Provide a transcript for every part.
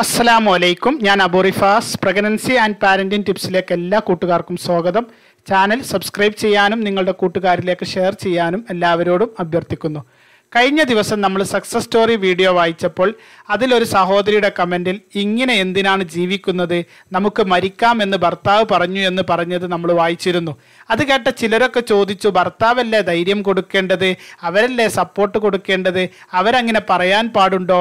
അസ്സലാമു അലൈക്കും ഞാൻ അബോറിഫാസ് പ്രഗ്നൻസി ആൻഡ് പാരൻറ്റിങ് ടിപ്സിലേക്ക് എല്ലാ കൂട്ടുകാർക്കും സ്വാഗതം ചാനൽ സബ്സ്ക്രൈബ് ചെയ്യാനും നിങ്ങളുടെ കൂട്ടുകാരിലേക്ക് ഷെയർ ചെയ്യാനും എല്ലാവരോടും അഭ്യർത്ഥിക്കുന്നു കഴിഞ്ഞ ദിവസം നമ്മൾ സക്സസ് സ്റ്റോറി വീഡിയോ വായിച്ചപ്പോൾ അതിലൊരു സഹോദരിയുടെ കമൻറ്റിൽ ഇങ്ങനെ എന്തിനാണ് ജീവിക്കുന്നത് നമുക്ക് മരിക്കാമെന്ന് ഭർത്താവ് പറഞ്ഞു എന്ന് പറഞ്ഞത് നമ്മൾ വായിച്ചിരുന്നു അത് കേട്ട ചിലരൊക്കെ ചോദിച്ചു ഭർത്താവല്ലേ ധൈര്യം കൊടുക്കേണ്ടത് അവരല്ലേ സപ്പോർട്ട് കൊടുക്കേണ്ടത് അവരങ്ങനെ പറയാൻ പാടുണ്ടോ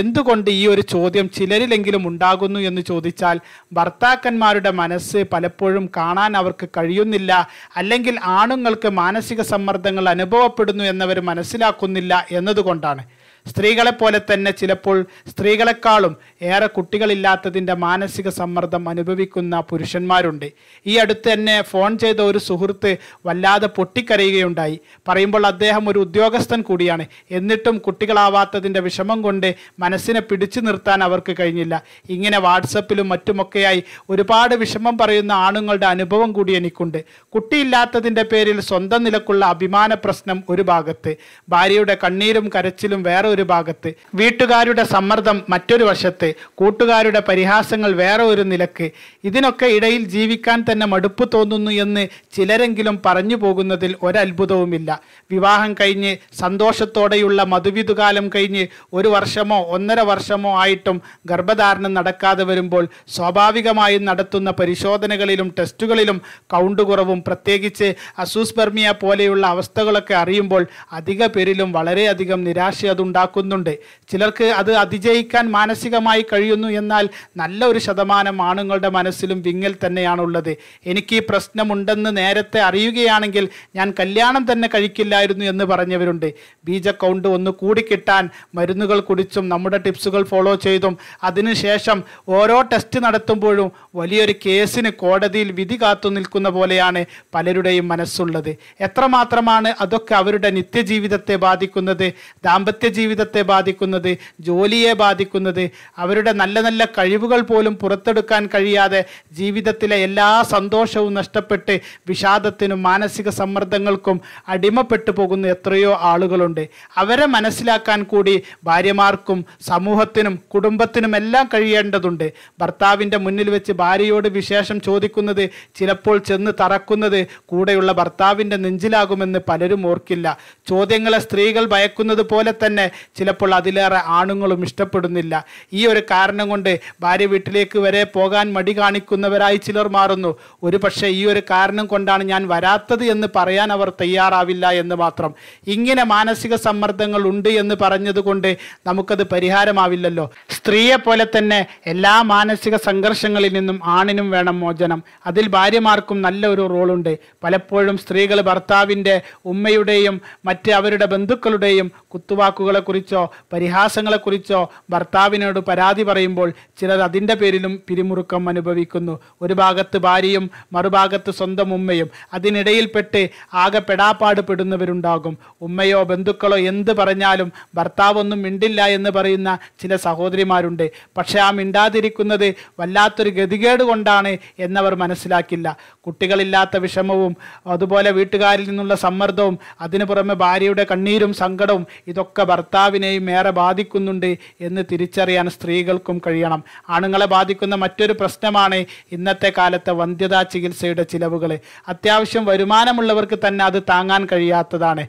എന്തുകൊണ്ട് ഈ ഒരു ചോദ്യം ചിലരിലെങ്കിലും ഉണ്ടാകുന്നു എന്ന് ചോദിച്ചാൽ ഭർത്താക്കന്മാരുടെ മനസ്സ് പലപ്പോഴും കാണാൻ അവർക്ക് കഴിയുന്നില്ല അല്ലെങ്കിൽ ആണുങ്ങൾക്ക് മാനസിക സമ്മർദ്ദങ്ങൾ അനുഭവപ്പെടുന്നു എന്നവർ മനസ്സിലാക്കുന്നില്ല എന്നതുകൊണ്ടാണ് സ്ത്രീകളെ പോലെ തന്നെ ചിലപ്പോൾ സ്ത്രീകളെക്കാളും ഏറെ കുട്ടികളില്ലാത്തതിൻ്റെ മാനസിക സമ്മർദ്ദം അനുഭവിക്കുന്ന പുരുഷന്മാരുണ്ട് ഈ അടുത്ത് തന്നെ ഫോൺ ചെയ്ത ഒരു സുഹൃത്ത് വല്ലാതെ പൊട്ടിക്കരയുകയുണ്ടായി പറയുമ്പോൾ അദ്ദേഹം ഒരു ഉദ്യോഗസ്ഥൻ കൂടിയാണ് എന്നിട്ടും കുട്ടികളാവാത്തതിൻ്റെ വിഷമം കൊണ്ട് മനസ്സിനെ പിടിച്ചു നിർത്താൻ അവർക്ക് കഴിഞ്ഞില്ല ഇങ്ങനെ വാട്സപ്പിലും മറ്റുമൊക്കെയായി ഒരുപാട് വിഷമം പറയുന്ന ആണുങ്ങളുടെ അനുഭവം കൂടി എനിക്കുണ്ട് കുട്ടിയില്ലാത്തതിൻ്റെ പേരിൽ സ്വന്തം നിലക്കുള്ള അഭിമാന പ്രശ്നം ഒരു ഭാഗത്ത് ഭാര്യയുടെ കണ്ണീരും കരച്ചിലും വേറെ ഒരു ഭാഗത്ത് വീട്ടുകാരുടെ സമ്മർദ്ദം മറ്റൊരു വശത്ത് കൂട്ടുകാരുടെ പരിഹാസങ്ങൾ വേറെ ഒരു നിലക്ക് ഇതിനൊക്കെ ഇടയിൽ ജീവിക്കാൻ തന്നെ മടുപ്പ് തോന്നുന്നു എന്ന് ചിലരെങ്കിലും പറഞ്ഞു പോകുന്നതിൽ ഒരത്ഭുതവുമില്ല വിവാഹം കഴിഞ്ഞ് സന്തോഷത്തോടെയുള്ള മധുവിധുകാലം കഴിഞ്ഞ് ഒരു വർഷമോ ഒന്നര വർഷമോ ആയിട്ടും ഗർഭധാരണം നടക്കാതെ വരുമ്പോൾ സ്വാഭാവികമായും നടത്തുന്ന പരിശോധനകളിലും ടെസ്റ്റുകളിലും കൗണ്ട് കുറവും പ്രത്യേകിച്ച് അസൂസ്ബർമിയ പോലെയുള്ള അവസ്ഥകളൊക്കെ അറിയുമ്പോൾ അധിക പേരിലും വളരെയധികം നിരാശ അതുണ്ടാകും ഉണ്ടാക്കുന്നുണ്ട് ചിലർക്ക് അത് അതിജയിക്കാൻ മാനസികമായി കഴിയുന്നു എന്നാൽ നല്ല ഒരു ശതമാനം ആണുങ്ങളുടെ മനസ്സിലും വിങ്ങൽ തന്നെയാണുള്ളത് എനിക്ക് ഈ പ്രശ്നമുണ്ടെന്ന് നേരത്തെ അറിയുകയാണെങ്കിൽ ഞാൻ കല്യാണം തന്നെ കഴിക്കില്ലായിരുന്നു എന്ന് പറഞ്ഞവരുണ്ട് ബീജ കൗണ്ട് ഒന്ന് കൂടി കിട്ടാൻ മരുന്നുകൾ കുടിച്ചും നമ്മുടെ ടിപ്സുകൾ ഫോളോ ചെയ്തും അതിനുശേഷം ഓരോ ടെസ്റ്റ് നടത്തുമ്പോഴും വലിയൊരു കേസിന് കോടതിയിൽ വിധി കാത്തു നിൽക്കുന്ന പോലെയാണ് പലരുടെയും മനസ്സുള്ളത് എത്രമാത്രമാണ് അതൊക്കെ അവരുടെ നിത്യജീവിതത്തെ ബാധിക്കുന്നത് ദാമ്പത്യ ജീവിതം ജീവിതത്തെ ബാധിക്കുന്നത് ജോലിയെ ബാധിക്കുന്നത് അവരുടെ നല്ല നല്ല കഴിവുകൾ പോലും പുറത്തെടുക്കാൻ കഴിയാതെ ജീവിതത്തിലെ എല്ലാ സന്തോഷവും നഷ്ടപ്പെട്ട് വിഷാദത്തിനും മാനസിക സമ്മർദ്ദങ്ങൾക്കും അടിമപ്പെട്ടു പോകുന്ന എത്രയോ ആളുകളുണ്ട് അവരെ മനസ്സിലാക്കാൻ കൂടി ഭാര്യമാർക്കും സമൂഹത്തിനും കുടുംബത്തിനും എല്ലാം കഴിയേണ്ടതുണ്ട് ഭർത്താവിൻ്റെ മുന്നിൽ വെച്ച് ഭാര്യയോട് വിശേഷം ചോദിക്കുന്നത് ചിലപ്പോൾ ചെന്ന് തറക്കുന്നത് കൂടെയുള്ള ഭർത്താവിൻ്റെ നെഞ്ചിലാകുമെന്ന് പലരും ഓർക്കില്ല ചോദ്യങ്ങളെ സ്ത്രീകൾ ഭയക്കുന്നത് പോലെ തന്നെ ചിലപ്പോൾ അതിലേറെ ആണുങ്ങളും ഇഷ്ടപ്പെടുന്നില്ല ഈ ഒരു കാരണം കൊണ്ട് ഭാര്യ വീട്ടിലേക്ക് വരെ പോകാൻ മടി കാണിക്കുന്നവരായി ചിലർ മാറുന്നു ഒരു പക്ഷേ ഈ ഒരു കാരണം കൊണ്ടാണ് ഞാൻ വരാത്തത് എന്ന് പറയാൻ അവർ തയ്യാറാവില്ല എന്ന് മാത്രം ഇങ്ങനെ മാനസിക സമ്മർദ്ദങ്ങൾ ഉണ്ട് എന്ന് പറഞ്ഞതുകൊണ്ട് നമുക്കത് പരിഹാരമാവില്ലല്ലോ സ്ത്രീയെ പോലെ തന്നെ എല്ലാ മാനസിക സംഘർഷങ്ങളിൽ നിന്നും ആണിനും വേണം മോചനം അതിൽ ഭാര്യമാർക്കും നല്ല ഒരു റോളുണ്ട് പലപ്പോഴും സ്ത്രീകൾ ഭർത്താവിൻ്റെ ഉമ്മയുടെയും മറ്റ് അവരുടെ ബന്ധുക്കളുടെയും കുത്തുവാക്കുകളെ പ്രശ്നങ്ങളെക്കുറിച്ചോ പരിഹാസങ്ങളെക്കുറിച്ചോ ഭർത്താവിനോട് പരാതി പറയുമ്പോൾ ചിലർ അതിൻ്റെ പേരിലും പിരിമുറുക്കം അനുഭവിക്കുന്നു ഒരു ഭാഗത്ത് ഭാര്യയും മറുഭാഗത്ത് സ്വന്തം ഉമ്മയും അതിനിടയിൽപ്പെട്ട് ആകെ പെടാപ്പാട് പെടുന്നവരുണ്ടാകും ഉമ്മയോ ബന്ധുക്കളോ എന്ത് പറഞ്ഞാലും ഭർത്താവൊന്നും മിണ്ടില്ല എന്ന് പറയുന്ന ചില സഹോദരിമാരുണ്ട് പക്ഷേ ആ മിണ്ടാതിരിക്കുന്നത് വല്ലാത്തൊരു ഗതികേട് കൊണ്ടാണ് എന്നവർ മനസ്സിലാക്കില്ല കുട്ടികളില്ലാത്ത വിഷമവും അതുപോലെ വീട്ടുകാരിൽ നിന്നുള്ള സമ്മർദ്ദവും അതിനു പുറമെ ഭാര്യയുടെ കണ്ണീരും സങ്കടവും ഇതൊക്കെ ഭർത്താവ് ഭർത്താവിനെയും ഏറെ ബാധിക്കുന്നുണ്ട് എന്ന് തിരിച്ചറിയാൻ സ്ത്രീകൾക്കും കഴിയണം ആണുങ്ങളെ ബാധിക്കുന്ന മറ്റൊരു പ്രശ്നമാണ് ഇന്നത്തെ കാലത്തെ വന്ധ്യതാ ചികിത്സയുടെ ചിലവുകൾ അത്യാവശ്യം വരുമാനമുള്ളവർക്ക് തന്നെ അത് താങ്ങാൻ കഴിയാത്തതാണ്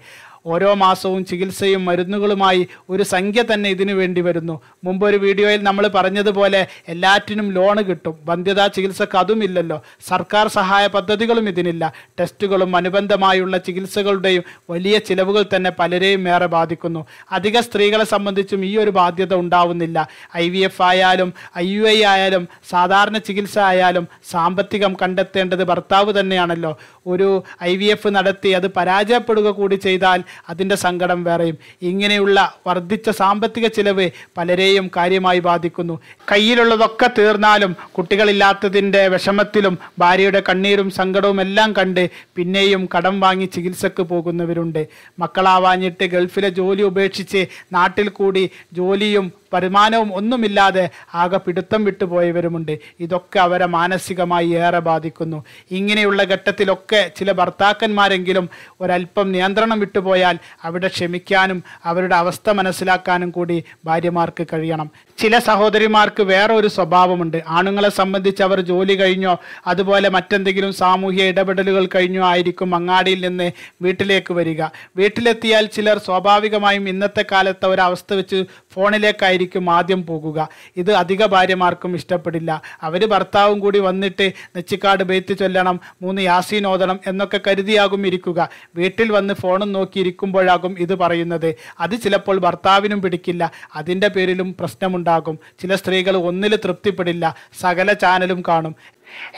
ഓരോ മാസവും ചികിത്സയും മരുന്നുകളുമായി ഒരു സംഖ്യ തന്നെ ഇതിനു വേണ്ടി വരുന്നു മുമ്പ് ഒരു വീഡിയോയിൽ നമ്മൾ പറഞ്ഞതുപോലെ എല്ലാറ്റിനും ലോണ് കിട്ടും ബന്ധ്യതാ ചികിത്സക്ക് അതുമില്ലല്ലോ സർക്കാർ സഹായ പദ്ധതികളും ഇതിനില്ല ടെസ്റ്റുകളും അനുബന്ധമായുള്ള ചികിത്സകളുടെയും വലിയ ചിലവുകൾ തന്നെ പലരെയും ഏറെ ബാധിക്കുന്നു അധിക സ്ത്രീകളെ സംബന്ധിച്ചും ഈ ഒരു ബാധ്യത ഉണ്ടാവുന്നില്ല ഐ വി എഫ് ആയാലും ഐ യു ഐ ആയാലും സാധാരണ ചികിത്സ ആയാലും സാമ്പത്തികം കണ്ടെത്തേണ്ടത് ഭർത്താവ് തന്നെയാണല്ലോ ഒരു ഐ വി എഫ് നടത്തി അത് പരാജയപ്പെടുക കൂടി ചെയ്താൽ അതിൻ്റെ സങ്കടം വേറെയും ഇങ്ങനെയുള്ള വർദ്ധിച്ച സാമ്പത്തിക ചിലവ് പലരെയും കാര്യമായി ബാധിക്കുന്നു കയ്യിലുള്ളതൊക്കെ തീർന്നാലും കുട്ടികളില്ലാത്തതിൻ്റെ വിഷമത്തിലും ഭാര്യയുടെ കണ്ണീരും സങ്കടവും എല്ലാം കണ്ട് പിന്നെയും കടം വാങ്ങി ചികിത്സക്ക് പോകുന്നവരുണ്ട് മക്കളാവാഞ്ഞിട്ട് ഗൾഫിലെ ജോലി ഉപേക്ഷിച്ച് നാട്ടിൽ കൂടി ജോലിയും വരുമാനവും ഒന്നുമില്ലാതെ ആകെ പിടുത്തം വിട്ടുപോയവരുമുണ്ട് ഇതൊക്കെ അവരെ മാനസികമായി ഏറെ ബാധിക്കുന്നു ഇങ്ങനെയുള്ള ഘട്ടത്തിലൊക്കെ ചില ഭർത്താക്കന്മാരെങ്കിലും ഒരല്പം നിയന്ത്രണം വിട്ടുപോയാൽ അവിടെ ക്ഷമിക്കാനും അവരുടെ അവസ്ഥ മനസ്സിലാക്കാനും കൂടി ഭാര്യമാർക്ക് കഴിയണം ചില സഹോദരിമാർക്ക് വേറെ ഒരു സ്വഭാവമുണ്ട് ആണുങ്ങളെ സംബന്ധിച്ച് അവർ ജോലി കഴിഞ്ഞോ അതുപോലെ മറ്റെന്തെങ്കിലും സാമൂഹ്യ ഇടപെടലുകൾ കഴിഞ്ഞോ ആയിരിക്കും അങ്ങാടിയിൽ നിന്ന് വീട്ടിലേക്ക് വരിക വീട്ടിലെത്തിയാൽ ചിലർ സ്വാഭാവികമായും ഇന്നത്തെ കാലത്ത് ഒരവസ്ഥ വെച്ച് ഫോണിലേക്കായിരിക്കും ആയിരിക്കും ആദ്യം പോകുക ഇത് അധിക ഭാര്യമാർക്കും ഇഷ്ടപ്പെടില്ല അവർ ഭർത്താവും കൂടി വന്നിട്ട് നെച്ചിക്കാട് ബേത്ത് ചൊല്ലണം മൂന്ന് യാസീൻ ഓതണം എന്നൊക്കെ കരുതിയാകും ഇരിക്കുക വീട്ടിൽ വന്ന് ഫോണും നോക്കിയിരിക്കുമ്പോഴാകും ഇത് പറയുന്നത് അത് ചിലപ്പോൾ ഭർത്താവിനും പിടിക്കില്ല അതിൻ്റെ പേരിലും പ്രശ്നമുണ്ടാകും ചില സ്ത്രീകൾ ഒന്നിൽ തൃപ്തിപ്പെടില്ല സകല ചാനലും കാണും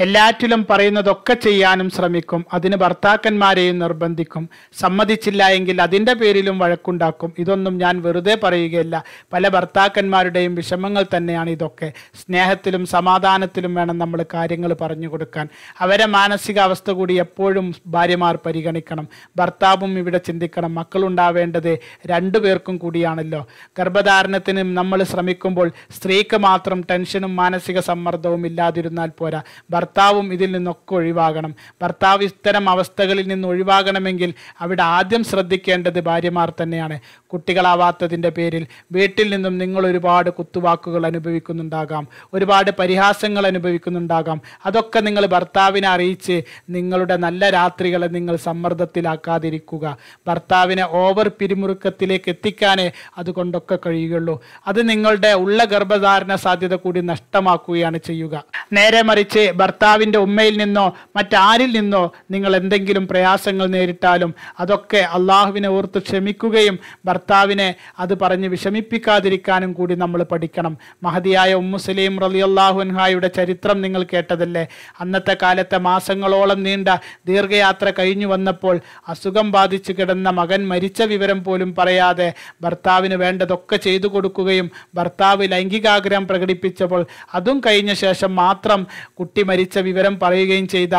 എല്ലാറ്റിലും പറയുന്നതൊക്കെ ചെയ്യാനും ശ്രമിക്കും അതിന് ഭർത്താക്കന്മാരെയും നിർബന്ധിക്കും സമ്മതിച്ചില്ല എങ്കിൽ അതിൻ്റെ പേരിലും വഴക്കുണ്ടാക്കും ഇതൊന്നും ഞാൻ വെറുതെ പറയുകയില്ല പല ഭർത്താക്കന്മാരുടെയും വിഷമങ്ങൾ തന്നെയാണ് ഇതൊക്കെ സ്നേഹത്തിലും സമാധാനത്തിലും വേണം നമ്മൾ കാര്യങ്ങൾ പറഞ്ഞു കൊടുക്കാൻ അവരെ മാനസികാവസ്ഥ കൂടി എപ്പോഴും ഭാര്യമാർ പരിഗണിക്കണം ഭർത്താവും ഇവിടെ ചിന്തിക്കണം മക്കളുണ്ടാവേണ്ടത് രണ്ടു പേർക്കും കൂടിയാണല്ലോ ഗർഭധാരണത്തിന് നമ്മൾ ശ്രമിക്കുമ്പോൾ സ്ത്രീക്ക് മാത്രം ടെൻഷനും മാനസിക സമ്മർദ്ദവും ഇല്ലാതിരുന്നാൽ പോരാ ഭർത്താവും ഇതിൽ നിന്നൊക്കെ ഒഴിവാകണം ഭർത്താവ് ഇത്തരം അവസ്ഥകളിൽ നിന്ന് ഒഴിവാകണമെങ്കിൽ അവിടെ ആദ്യം ശ്രദ്ധിക്കേണ്ടത് ഭാര്യമാർ തന്നെയാണ് കുട്ടികളാവാത്തതിൻ്റെ പേരിൽ വീട്ടിൽ നിന്നും നിങ്ങൾ ഒരുപാട് കുത്തുവാക്കുകൾ അനുഭവിക്കുന്നുണ്ടാകാം ഒരുപാട് പരിഹാസങ്ങൾ അനുഭവിക്കുന്നുണ്ടാകാം അതൊക്കെ നിങ്ങൾ ഭർത്താവിനെ അറിയിച്ച് നിങ്ങളുടെ നല്ല രാത്രികളെ നിങ്ങൾ സമ്മർദ്ദത്തിലാക്കാതിരിക്കുക ഭർത്താവിനെ ഓവർ പിരിമുറുക്കത്തിലേക്ക് എത്തിക്കാനേ അതുകൊണ്ടൊക്കെ കഴിയുകയുള്ളൂ അത് നിങ്ങളുടെ ഉള്ള ഗർഭധാരണ സാധ്യത കൂടി നഷ്ടമാക്കുകയാണ് ചെയ്യുക നേരെ മറിച്ച് ഭർത്താവിൻ്റെ ഉമ്മയിൽ നിന്നോ മറ്റാരിൽ നിന്നോ നിങ്ങൾ എന്തെങ്കിലും പ്രയാസങ്ങൾ നേരിട്ടാലും അതൊക്കെ അള്ളാഹുവിനെ ഓർത്ത് ക്ഷമിക്കുകയും ഭർത്താവിനെ അത് പറഞ്ഞ് വിഷമിപ്പിക്കാതിരിക്കാനും കൂടി നമ്മൾ പഠിക്കണം മഹതിയായ ഉമ്മുസലീം റലി അള്ളാഹുൻഹായുടെ ചരിത്രം നിങ്ങൾ കേട്ടതല്ലേ അന്നത്തെ കാലത്തെ മാസങ്ങളോളം നീണ്ട ദീർഘയാത്ര കഴിഞ്ഞു വന്നപ്പോൾ അസുഖം ബാധിച്ച് കിടന്ന മകൻ മരിച്ച വിവരം പോലും പറയാതെ ഭർത്താവിന് വേണ്ടതൊക്കെ ചെയ്തു കൊടുക്കുകയും ഭർത്താവ് ലൈംഗികാഗ്രഹം പ്രകടിപ്പിച്ചപ്പോൾ അതും കഴിഞ്ഞ ശേഷം മാത്രം കുട്ടി മരിച്ച വിവരം പറയുകയും ചെയ്ത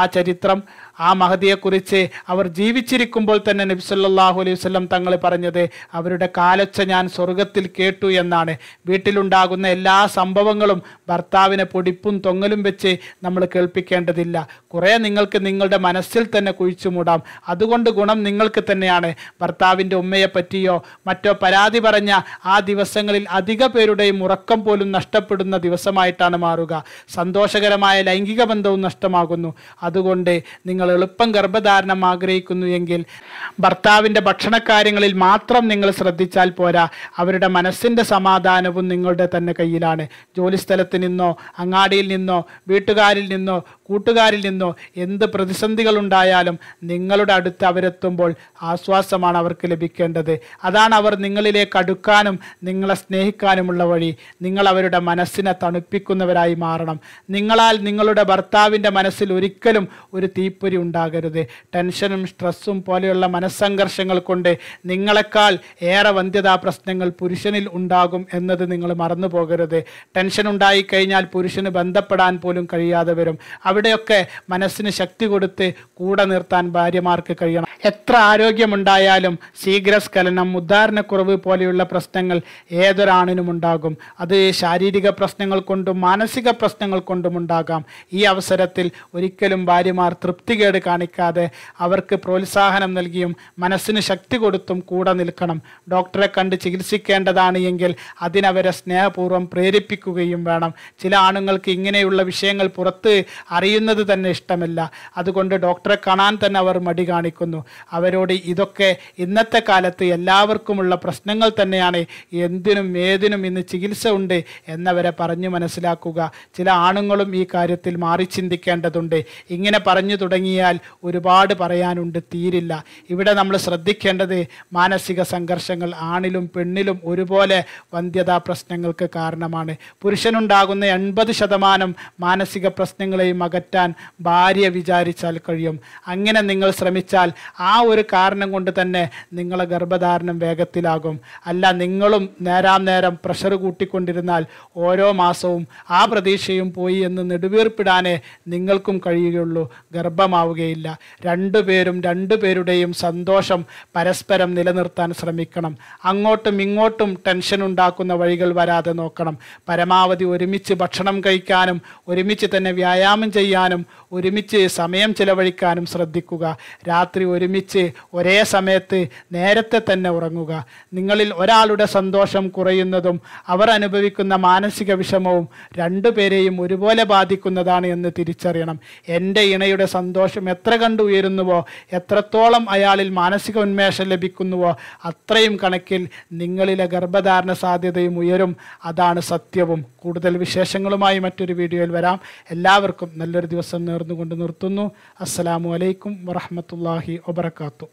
ആ ചരിത്രം ആ മഹതിയെക്കുറിച്ച് അവർ ജീവിച്ചിരിക്കുമ്പോൾ തന്നെ നബി അലൈഹി വസ്ലം തങ്ങൾ പറഞ്ഞത് അവരുടെ കാലച്ച ഞാൻ സ്വർഗത്തിൽ കേട്ടു എന്നാണ് വീട്ടിലുണ്ടാകുന്ന എല്ലാ സംഭവങ്ങളും ഭർത്താവിനെ പൊടിപ്പും തൊങ്ങലും വെച്ച് നമ്മൾ കേൾപ്പിക്കേണ്ടതില്ല കുറേ നിങ്ങൾക്ക് നിങ്ങളുടെ മനസ്സിൽ തന്നെ കുഴിച്ചു മൂടാം അതുകൊണ്ട് ഗുണം നിങ്ങൾക്ക് തന്നെയാണ് ഭർത്താവിൻ്റെ ഉമ്മയെ പറ്റിയോ മറ്റോ പരാതി പറഞ്ഞ ആ ദിവസങ്ങളിൽ അധിക പേരുടെയും ഉറക്കം പോലും നഷ്ടപ്പെടുന്ന ദിവസമായിട്ടാണ് മാറുക സന്തോഷകരമായ ലൈംഗിക ബന്ധവും നഷ്ടമാകുന്നു അതുകൊണ്ട് നിങ്ങൾ എളുപ്പം ഗർഭധാരണം ആഗ്രഹിക്കുന്നു എങ്കിൽ ഭർത്താവിൻ്റെ ഭക്ഷണക്കാര്യങ്ങളിൽ മാത്രം നിങ്ങൾ ശ്രദ്ധിച്ചാൽ പോരാ അവരുടെ മനസ്സിൻ്റെ സമാധാനവും നിങ്ങളുടെ തന്നെ കയ്യിലാണ് ജോലിസ്ഥലത്ത് നിന്നോ അങ്ങാടിയിൽ നിന്നോ വീട്ടുകാരിൽ നിന്നോ കൂട്ടുകാരിൽ നിന്നോ എന്ത് പ്രതിസന്ധികളുണ്ടായാലും നിങ്ങളുടെ അടുത്ത് അവരെത്തുമ്പോൾ ആശ്വാസമാണ് അവർക്ക് ലഭിക്കേണ്ടത് അതാണ് അവർ നിങ്ങളിലേക്ക് അടുക്കാനും നിങ്ങളെ സ്നേഹിക്കാനുമുള്ള വഴി നിങ്ങൾ അവരുടെ മനസ്സിനെ തണുപ്പിക്കുന്നവരായി മാറണം നിങ്ങളാൽ നിങ്ങളുടെ ഭർത്താവിൻ്റെ മനസ്സിൽ ഒരിക്കലും ഒരു തീപ്പൊരി ഉണ്ടാകരുത് ടെൻഷനും സ്ട്രെസ്സും പോലെയുള്ള മനസ്സംഘർഷങ്ങൾ കൊണ്ട് നിങ്ങളെക്കാൾ ഏറെ വന്ധ്യതാ പ്രശ്നങ്ങൾ പുരുഷനിൽ ഉണ്ടാകും എന്നത് നിങ്ങൾ മറന്നു പോകരുത് ടെൻഷൻ ഉണ്ടായിക്കഴിഞ്ഞാൽ പുരുഷന് ബന്ധപ്പെടാൻ പോലും കഴിയാതെ വരും അവിടെയൊക്കെ മനസ്സിന് ശക്തി കൊടുത്ത് കൂടെ നിർത്താൻ ഭാര്യമാർക്ക് കഴിയണം എത്ര ആരോഗ്യമുണ്ടായാലും ശീഘ്രസ്ഖലനം ഉദ്ധാരണക്കുറവ് പോലെയുള്ള പ്രശ്നങ്ങൾ ഏതൊരാണിനും ഉണ്ടാകും അത് ശാരീരിക പ്രശ്നങ്ങൾ കൊണ്ടും മാനസിക പ്രശ്നങ്ങൾ കൊണ്ടും ഉണ്ടാകാം ഈ അവസരത്തിൽ ഒരിക്കലും ഭാര്യമാർ തൃപ്തികേട് കാണിക്കാതെ അവർക്ക് പ്രോത്സാഹനം നൽകിയും മനസ്സിന് ശക്തി കൊടുത്തും കൂടെ നിൽക്കണം ഡോക്ടറെ കണ്ട് ചികിത്സിക്കേണ്ടതാണ് എങ്കിൽ അതിനവരെ സ്നേഹപൂർവ്വം പ്രേരിപ്പിക്കുകയും വേണം ചില ആണുങ്ങൾക്ക് ഇങ്ങനെയുള്ള വിഷയങ്ങൾ പുറത്ത് അറിയുന്നത് തന്നെ ഇഷ്ടമല്ല അതുകൊണ്ട് ഡോക്ടറെ കാണാൻ തന്നെ അവർ മടി കാണിക്കുന്നു അവരോട് ഇതൊക്കെ ഇന്നത്തെ കാലത്ത് എല്ലാവർക്കുമുള്ള പ്രശ്നങ്ങൾ തന്നെയാണ് എന്തിനും ഏതിനും ഇന്ന് ചികിത്സ ഉണ്ട് എന്നവരെ പറഞ്ഞു മനസ്സിലാക്കുക ചില ആണുങ്ങളും ഈ കാര്യത്തിൽ മാറി ചിന്തിക്കേണ്ടതുണ്ട് ഇങ്ങനെ പറഞ്ഞു തുടങ്ങിയാൽ ഒരുപാട് പറയാനുണ്ട് തീരില്ല ഇവിടെ നമ്മൾ ശ്രദ്ധിക്കേണ്ടത് മാനസിക സംഘർഷങ്ങൾ ആണിലും പെണ്ണിലും ഒരുപോലെ വന്ധ്യതാ പ്രശ്നങ്ങൾക്ക് കാരണമാണ് പുരുഷനുണ്ടാകുന്ന എൺപത് ശതമാനം മാനസിക പ്രശ്നങ്ങളെയും അകറ്റാൻ ഭാര്യ വിചാരിച്ചാൽ കഴിയും അങ്ങനെ നിങ്ങൾ ശ്രമിച്ചാൽ ആ ഒരു കാരണം കൊണ്ട് തന്നെ നിങ്ങളെ ഗർഭധാരണം വേഗത്തിലാകും അല്ല നിങ്ങളും നേരാം നേരം പ്രഷർ കൂട്ടിക്കൊണ്ടിരുന്നാൽ ഓരോ മാസവും ആ പ്രതീക്ഷയും പോയി എന്ന് നെടുവീർപ്പിടാനേ നിങ്ങൾക്കും കഴിയുകയുള്ളൂ ഗർഭമാവുകയില്ല രണ്ടുപേരും രണ്ടുപേരുടെയും സന്തോഷം പരസ്പരം നിലനിർത്താൻ ശ്രമിക്കണം അങ്ങോട്ടും ഇങ്ങോട്ടും ടെൻഷൻ ഉണ്ടാക്കുന്ന വഴികൾ വരാതെ നോക്കണം പരമാവധി ഒരുമിച്ച് ഭക്ഷണം കഴിക്കാനും ഒരുമിച്ച് തന്നെ വ്യായാമം ചെയ്യാൻ ചെയ്യാനും ഒരുമിച്ച് സമയം ചിലവഴിക്കാനും ശ്രദ്ധിക്കുക രാത്രി ഒരുമിച്ച് ഒരേ സമയത്ത് നേരത്തെ തന്നെ ഉറങ്ങുക നിങ്ങളിൽ ഒരാളുടെ സന്തോഷം കുറയുന്നതും അവർ അനുഭവിക്കുന്ന മാനസിക വിഷമവും രണ്ടുപേരെയും ഒരുപോലെ ബാധിക്കുന്നതാണ് എന്ന് തിരിച്ചറിയണം എൻ്റെ ഇണയുടെ സന്തോഷം എത്ര കണ്ടു ഉയരുന്നുവോ എത്രത്തോളം അയാളിൽ മാനസിക ഉന്മേഷം ലഭിക്കുന്നുവോ അത്രയും കണക്കിൽ നിങ്ങളിലെ ഗർഭധാരണ സാധ്യതയും ഉയരും അതാണ് സത്യവും കൂടുതൽ വിശേഷങ്ങളുമായി മറ്റൊരു വീഡിയോയിൽ വരാം എല്ലാവർക്കും നല്ല നല്ലൊരു ദിവസം നേർന്നുകൊണ്ട് നിർത്തുന്നു അസ്സലാമു അലൈക്കും വറഹമത്തല്ലാഹി വബർക്കാത്തു